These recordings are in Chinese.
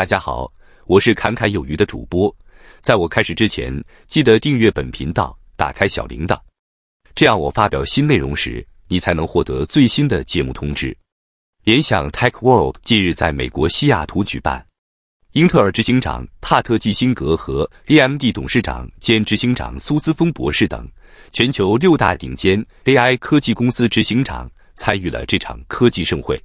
大家好，我是侃侃有余的主播。在我开始之前，记得订阅本频道，打开小铃铛，这样我发表新内容时，你才能获得最新的节目通知。联想 Tech World 近日在美国西雅图举办，英特尔执行长帕特基辛格和 AMD 董事长兼执行长苏兹峰博士等全球六大顶尖 AI 科技公司执行长参与了这场科技盛会。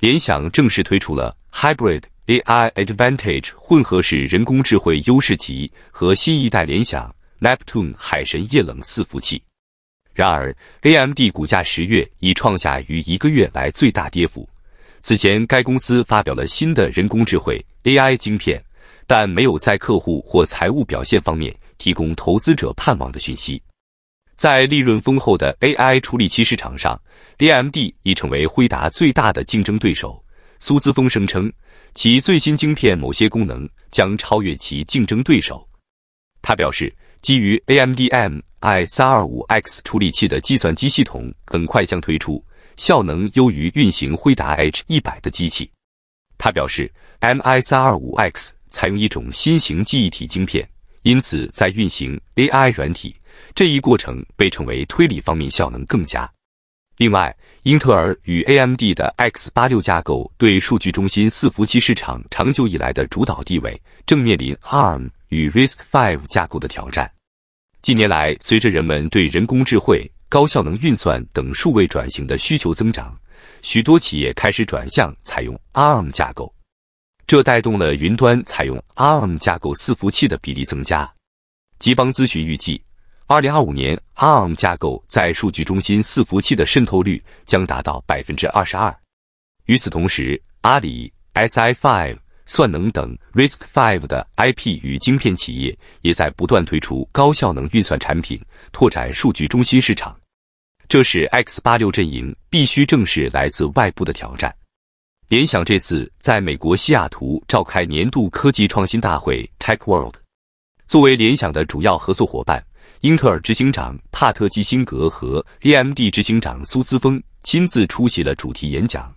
联想正式推出了 Hybrid。AI Advantage 混合式人工智慧优势集和新一代联想 Neptune 海神液冷伺服器。然而，AMD 股价十月已创下逾一个月来最大跌幅。此前，该公司发表了新的人工智慧 AI 晶片，但没有在客户或财务表现方面提供投资者盼望的讯息。在利润丰厚的 AI 处理器市场上，AMD 已成为辉达最大的竞争对手。苏姿峰声称。其最新晶片某些功能将超越其竞争对手。他表示，基于 AMD MI325X 处理器的计算机系统很快将推出，效能优于运行辉达 H100 的机器。他表示，MI325X 采用一种新型记忆体晶片，因此在运行 AI 软体这一过程被称为推理方面效能更佳。另外，英特尔与 AMD 的 X 八六架构对数据中心伺服器市场长久以来的主导地位，正面临 ARM 与 RISC-V 架构的挑战。近年来，随着人们对人工智慧、高效能运算等数位转型的需求增长，许多企业开始转向采用 ARM 架构，这带动了云端采用 ARM 架构伺服器的比例增加。吉邦咨询预计。二零二五年，ARM 架构在数据中心伺服器的渗透率将达到百分之二十二。与此同时，阿里、SiFive、算能等 RISC-V 的 IP 与晶片企业也在不断推出高效能运算产品，拓展数据中心市场。这是 X 八六阵营必须正视来自外部的挑战。联想这次在美国西雅图召开年度科技创新大会 TechWorld，作为联想的主要合作伙伴。英特尔执行长帕特基辛格和 AMD 执行长苏斯峰亲自出席了主题演讲，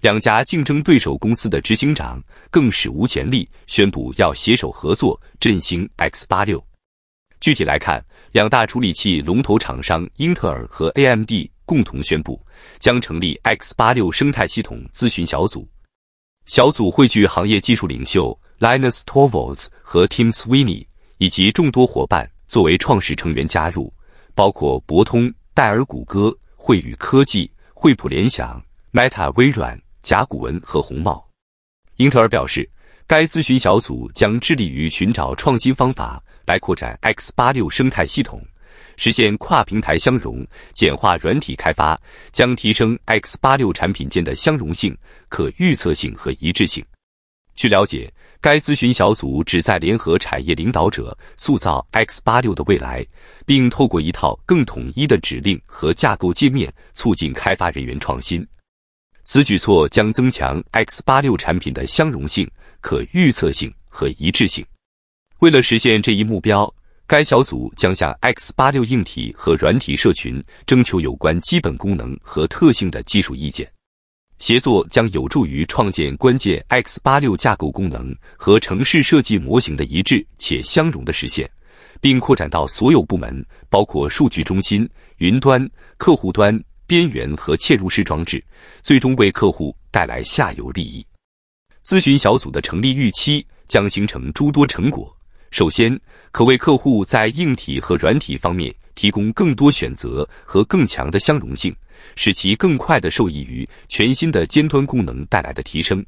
两家竞争对手公司的执行长更史无前例宣布要携手合作振兴 X 八六。具体来看，两大处理器龙头厂商英特尔和 AMD 共同宣布将成立 X 八六生态系统咨询小组，小组汇聚行业技术领袖 Linus Torvalds 和 Tim Sweeney 以及众多伙伴。作为创始成员加入，包括博通、戴尔、谷歌、惠宇科技、惠普、联想、Meta、微软、甲骨文和红帽。英特尔表示，该咨询小组将致力于寻找创新方法来扩展 X 八六生态系统，实现跨平台相容，简化软体开发，将提升 X 八六产品间的相容性、可预测性和一致性。据了解，该咨询小组旨在联合产业领导者，塑造 X86 的未来，并透过一套更统一的指令和架构界面，促进开发人员创新。此举措将增强 X86 产品的相容性、可预测性和一致性。为了实现这一目标，该小组将向 X86 硬体和软体社群征求有关基本功能和特性的技术意见。协作将有助于创建关键 X86 架构功能和城市设计模型的一致且相容的实现，并扩展到所有部门，包括数据中心、云端、客户端、边缘和嵌入式装置，最终为客户带来下游利益。咨询小组的成立预期将形成诸多成果，首先可为客户在硬体和软体方面。提供更多选择和更强的相容性，使其更快的受益于全新的尖端功能带来的提升。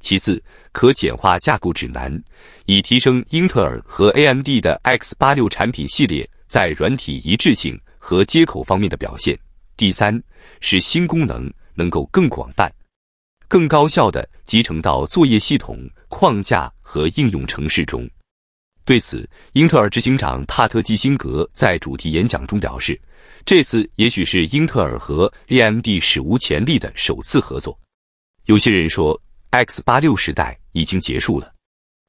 其次，可简化架构指南，以提升英特尔和 AMD 的 X 八六产品系列在软体一致性和接口方面的表现。第三，使新功能能够更广泛、更高效的集成到作业系统框架和应用程式中。对此，英特尔执行长帕特·基辛格在主题演讲中表示：“这次也许是英特尔和 AMD 史无前例的首次合作。”有些人说 X86 时代已经结束了，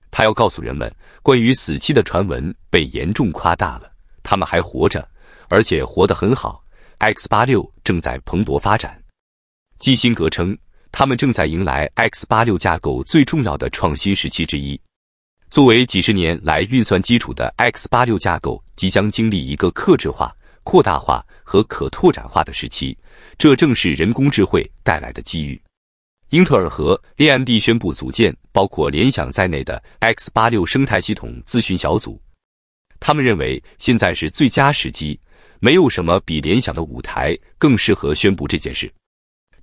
他要告诉人们，关于死期的传闻被严重夸大了。他们还活着，而且活得很好。X86 正在蓬勃发展。基辛格称，他们正在迎来 X86 架构最重要的创新时期之一。作为几十年来运算基础的 X86 架构，即将经历一个克制化、扩大化和可拓展化的时期，这正是人工智慧带来的机遇。英特尔和 AMD 宣布组建包括联想在内的 X86 生态系统咨询小组，他们认为现在是最佳时机，没有什么比联想的舞台更适合宣布这件事。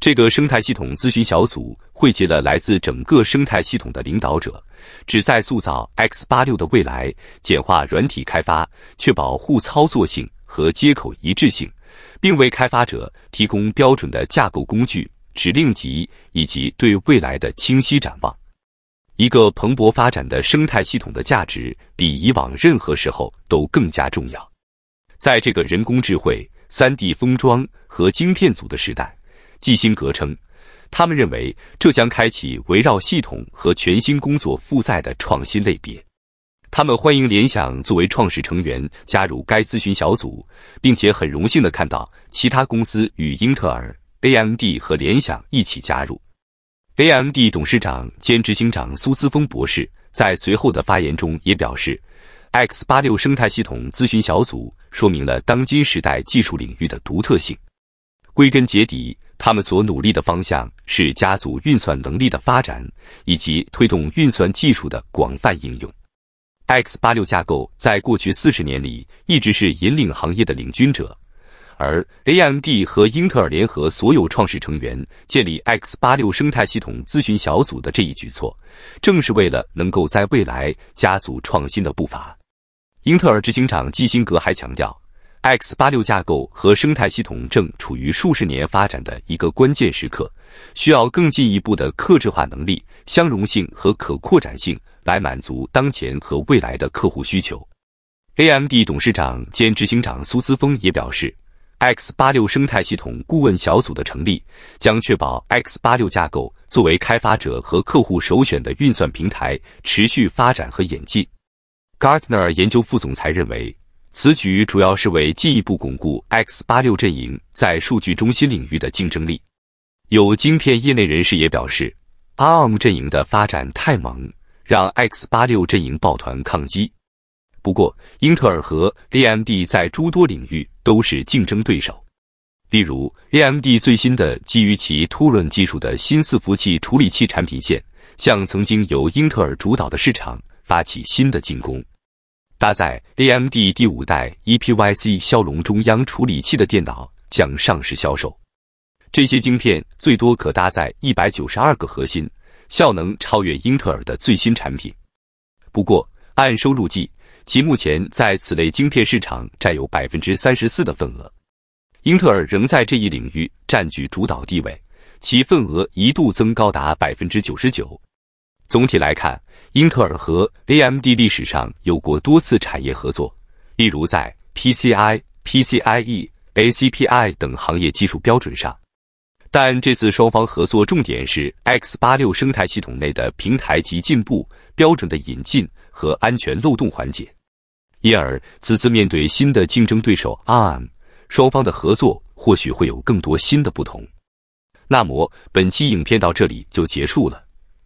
这个生态系统咨询小组汇集了来自整个生态系统的领导者，旨在塑造 X86 的未来，简化软体开发，确保互操作性和接口一致性，并为开发者提供标准的架构工具、指令集以及对未来的清晰展望。一个蓬勃发展的生态系统的价值比以往任何时候都更加重要。在这个人工智慧、3D 封装和晶片组的时代。基辛格称，他们认为这将开启围绕系统和全新工作负载的创新类别。他们欢迎联想作为创始成员加入该咨询小组，并且很荣幸的看到其他公司与英特尔、AMD 和联想一起加入。AMD 董事长兼执行长苏姿峰博士在随后的发言中也表示，X 八六生态系统咨询小组说明了当今时代技术领域的独特性。归根结底。他们所努力的方向是加速运算能力的发展，以及推动运算技术的广泛应用。X86 架构在过去四十年里一直是引领行业的领军者，而 AMD 和英特尔联合所有创始成员建立 X86 生态系统咨询小组的这一举措，正是为了能够在未来加速创新的步伐。英特尔执行长基辛格还强调。X 八六架构和生态系统正处于数十年发展的一个关键时刻，需要更进一步的克制化能力、相容性和可扩展性来满足当前和未来的客户需求。AMD 董事长兼执行长苏思峰也表示，X 八六生态系统顾问小组的成立将确保 X 八六架构作为开发者和客户首选的运算平台持续发展和演进。Gartner 研究副总裁认为。此举主要是为进一步巩固 X 八六阵营在数据中心领域的竞争力。有晶片业内人士也表示，ARM 阵营的发展太猛，让 X 八六阵营抱团抗击。不过，英特尔和 AMD 在诸多领域都是竞争对手。例如，AMD 最新的基于其 t u r n 技术的新伺服器处理器产品线，向曾经由英特尔主导的市场发起新的进攻。搭载 AMD 第五代 EPYC 骁龙中央处理器的电脑将上市销售。这些晶片最多可搭载192个核心，效能超越英特尔的最新产品。不过，按收入计，其目前在此类晶片市场占有34%的份额。英特尔仍在这一领域占据主导地位，其份额一度增高达99%。总体来看，英特尔和 AMD 历史上有过多次产业合作，例如在 PCI、PCIe、ACPI 等行业技术标准上。但这次双方合作重点是 X86 生态系统内的平台级进步、标准的引进和安全漏洞缓解。因而，此次面对新的竞争对手 ARM，双方的合作或许会有更多新的不同。那么，本期影片到这里就结束了。